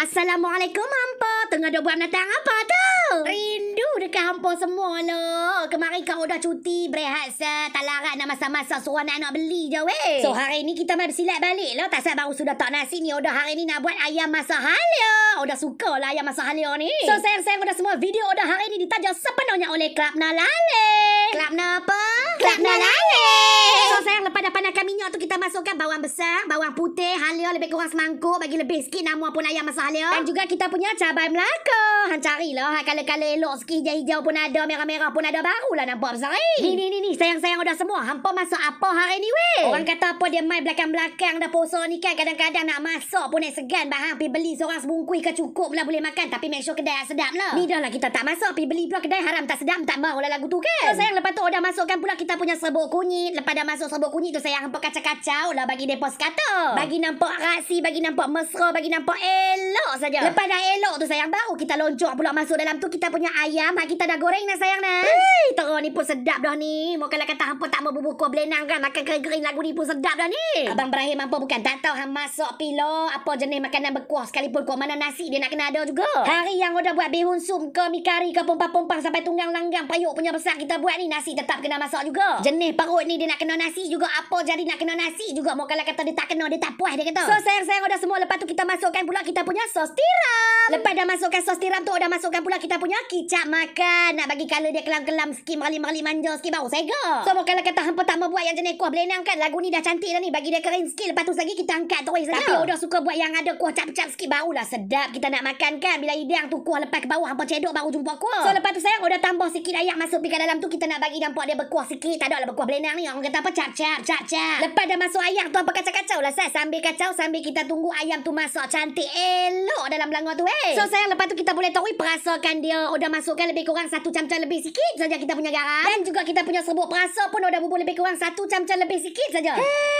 Assalamualaikum hampa. Tengah dok buat menatang apa tu? Rindu dekat hampa semua lo. Lah. Kemarin kau dah cuti, berehat se. Tak larat nak masa-masa suruh nak anak beli je weh. So hari ni kita mai bersilat balik lo. Lah. Tak sebab baru sudah tak nasi ni. Udah hari ni nak buat ayam masa halia. Udah suka lah ayam masa halia ni. So sayang-sayang udah semua video udah hari ni ditaja sepenuhnya oleh Klub Nalale. Klub Nalale. Klub Nalale. Betul sayang Lepas dah panaskan minyak tu Kita masukkan bawang besar Bawang putih Halia lebih kurang semangkuk Bagi lebih sikit Nama pun ayam masak halia Dan juga kita punya cabai melaka Han carilah ha, Kala-kala elok sikit Hijau-hijau pun ada Merah-merah pun ada Barulah nampak besar eh. Ni ni ni ni Sayang-sayang udah semua Hampa masuk apa hari ni weh Orang kata apa dia main belakang-belakang Dah poso ni kan Kadang-kadang nak masuk pun Nak segan bahan Pergi beli seorang sebungkui ke cukup lah Boleh makan Tapi make sure kedai yang sedap lah Ni dah lah kita tak masuk Pergi beli pula kedai haram tak sedap Tak mau lah lagu tu kan so, Sayang lepas tu udah masukkan pula Kita punya serbuk kunyit Lepas dah masuk sabuk kunyit tu sayang Apa kacau-kacau lah bagi depos kata Bagi nampak raksi Bagi nampak mesra Bagi nampak elok saja Lepas dah elok tu sayang Baru kita loncok pula masuk dalam tu Kita punya ayam Hak kita dah goreng dah sayang dah Hei teror ni pun sedap dah ni Mau kalau kata Apa tak mau berbuka belenang kan Makan kering-kering lagu ni pun sedap dah ni Abang Brahim apa bukan Tak tahu hang masuk pilo Apa jenis makanan berkuah Sekalipun kau mana nasi Dia nak kena ada juga Hari yang udah buat bihun sum ke Mi kari ke pompang-pompang Sampai tunggang langgang Payuk punya besar kita buat ni Nasi tetap kena masak juga Jenis perut ni dia nak kena nasi nasi juga apa jadi nak kena nasi juga mau kalau kata dia tak kena dia tak puas dia kata. So sayang-sayang udah semua lepas tu kita masukkan pula kita punya sos tiram. Lepas dah masukkan sos tiram tu udah masukkan pula kita punya kicap makan nak bagi color dia kelam-kelam sikit merali-merali manja sikit baru sega. So mau kalau kata hangpa tak mau buat yang jenis kuah belenang kan lagu ni dah cantik dah ni bagi dia kering sikit lepas tu lagi kita angkat terus saja. Tapi udah suka buat yang ada kuah cap-cap sikit lah sedap kita nak makan kan bila hidang tu kuah lepas ke bawah hangpa cedok baru jumpa kuah. So lepas tu sayang udah tambah sikit ayam masuk pi dalam tu kita nak bagi nampak dia berkuah sikit tak ada lah berkuah belenang ni orang kata apa cap, cap, cap. Lepas dah masuk ayam tu apa kacau-kacau lah, Seth. Sambil kacau, sambil kita tunggu ayam tu masuk cantik elok dalam belangor tu, eh. So, sayang, lepas tu kita boleh tahu perasakan dia. Udah masukkan lebih kurang satu camcan lebih sikit saja kita punya garam. Dan juga kita punya serbuk perasa pun udah bubur lebih kurang satu camcan lebih sikit saja. Hey.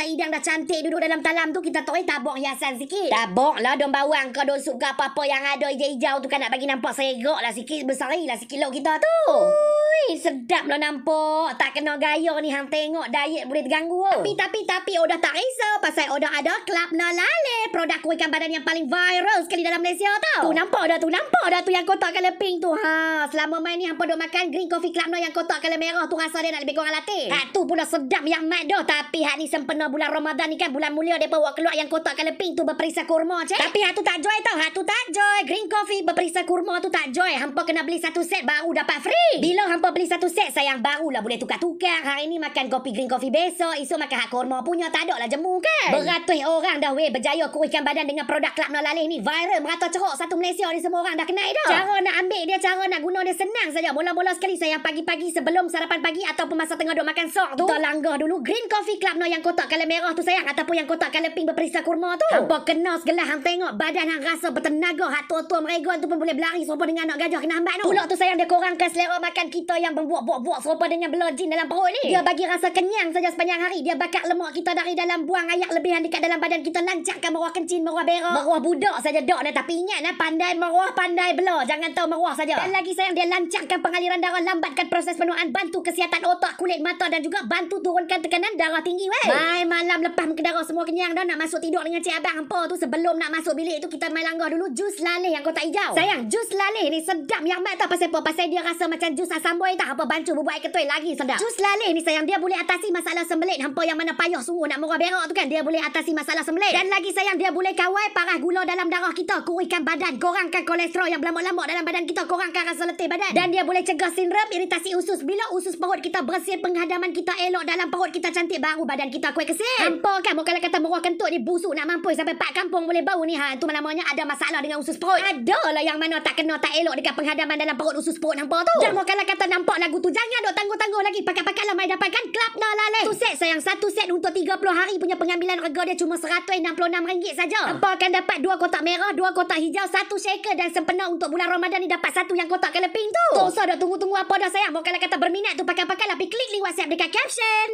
Kita idang dah cantik duduk dalam talam tu Kita tolong eh, tabok hiasan sikit Tabok lah Dom bawang ke Dom suka apa-apa yang ada hijau-hijau tu Kan nak bagi nampak serok lah sikit Besari lah sikit lok kita tu Ui, sedap lah nampak Tak kena gaya ni Hang tengok diet boleh terganggu Tapi tapi tapi Oda tak risau Pasal Oda ada Club Nalale Produk kuihkan badan yang paling viral Sekali dalam Malaysia tau Tu nampak dah tu nampak dah tu Yang kotak kala pink tu ha, Selama main ni Hampa duk makan Green Coffee Club Nalale Yang kotak kala merah tu Rasa dia nak lebih kurang latih Hak tu pula sedap yang mat dah Tapi hak ni sempena bulan Ramadan ni kan bulan mulia depa buat keluar yang kotak kala pink tu berperisa kurma cik. Tapi hatu tak joy tau. Hatu tak joy. Green coffee berperisa kurma tu tak joy. Hampa kena beli satu set baru dapat free. Bila hampa beli satu set sayang lah boleh tukar-tukar. Hari ni makan kopi green coffee besok, esok makan hak kurma punya tak ada lah jemu kan. Beratus orang dah weh berjaya kurihkan badan dengan produk Club Nolalih ni viral merata cerok satu Malaysia ni semua orang dah kenal dah. Cara nak ambil dia, cara nak guna dia senang saja. Mula-mula sekali sayang pagi-pagi sebelum sarapan pagi ataupun masa tengah duk makan sok tu. Kita dulu Green Coffee Club No yang kotak kala merah tu sayang ataupun yang kotak kala pink berperisa kurma tu. Apa kena segala hang tengok badan hang rasa bertenaga hak tua-tua mereka tu pun boleh berlari serupa dengan anak gajah kena hambat tu. Pulak tu sayang dia kurang kurangkan selera makan kita yang membuak-buak-buak serupa dengan belah jin dalam perut ni. Dia bagi rasa kenyang saja sepanjang hari. Dia bakar lemak kita dari dalam buang air lebih yang dekat dalam badan kita lancarkan meruah kencing, meruah berak. Meruah budak saja dok dah tapi ingat lah pandai meruah pandai belah. Jangan tahu meruah saja. Dan lagi sayang dia lancarkan pengaliran darah lambatkan proses penuaan bantu kesihatan otak, kulit, mata dan juga bantu turunkan tekanan darah tinggi weh. Bye malam lepas muka mengkedara semua kenyang dah nak masuk tidur dengan cik abang hampa tu sebelum nak masuk bilik tu kita main langgar dulu jus lalih yang kotak hijau. Sayang, jus lalih ni sedap yang mat tak pasal apa? Pasal dia rasa macam jus asam boy tak apa bancuh bubuk air ketui lagi sedap. Jus lalih ni sayang dia boleh atasi masalah sembelit hampa yang mana payah sungguh nak murah berak tu kan dia boleh atasi masalah sembelit. Dan lagi sayang dia boleh kawai parah gula dalam darah kita, kurikan badan, kurangkan kolesterol yang berlambak-lambak dalam badan kita, kurangkan rasa letih badan. Dan dia boleh cegah sindrom iritasi usus bila usus perut kita bersih penghadaman kita elok dalam perut kita cantik baru badan kita kuat Zik. Hampa kan bukan kata meruah kentut ni busuk nak mampu sampai pak kampung boleh bau ni. Ha tu mana-mana ada masalah dengan usus perut. Adalah yang mana tak kena tak elok dekat penghadaman dalam perut usus perut hampa tu. Jangan bukan kata nampak lagu tu jangan dok tangguh-tangguh lagi pakai-pakai lah mai dapatkan klub lah lalai. Tu set sayang satu set untuk 30 hari punya pengambilan harga dia cuma RM166 saja. Hampa akan dapat dua kotak merah, dua kotak hijau, satu shaker dan sempena untuk bulan Ramadan ni dapat satu yang kotak keleping tu. Tak usah dah tunggu-tunggu apa dah sayang. Bukan kata berminat tu pakai-pakai lah. klik link WhatsApp dekat caption.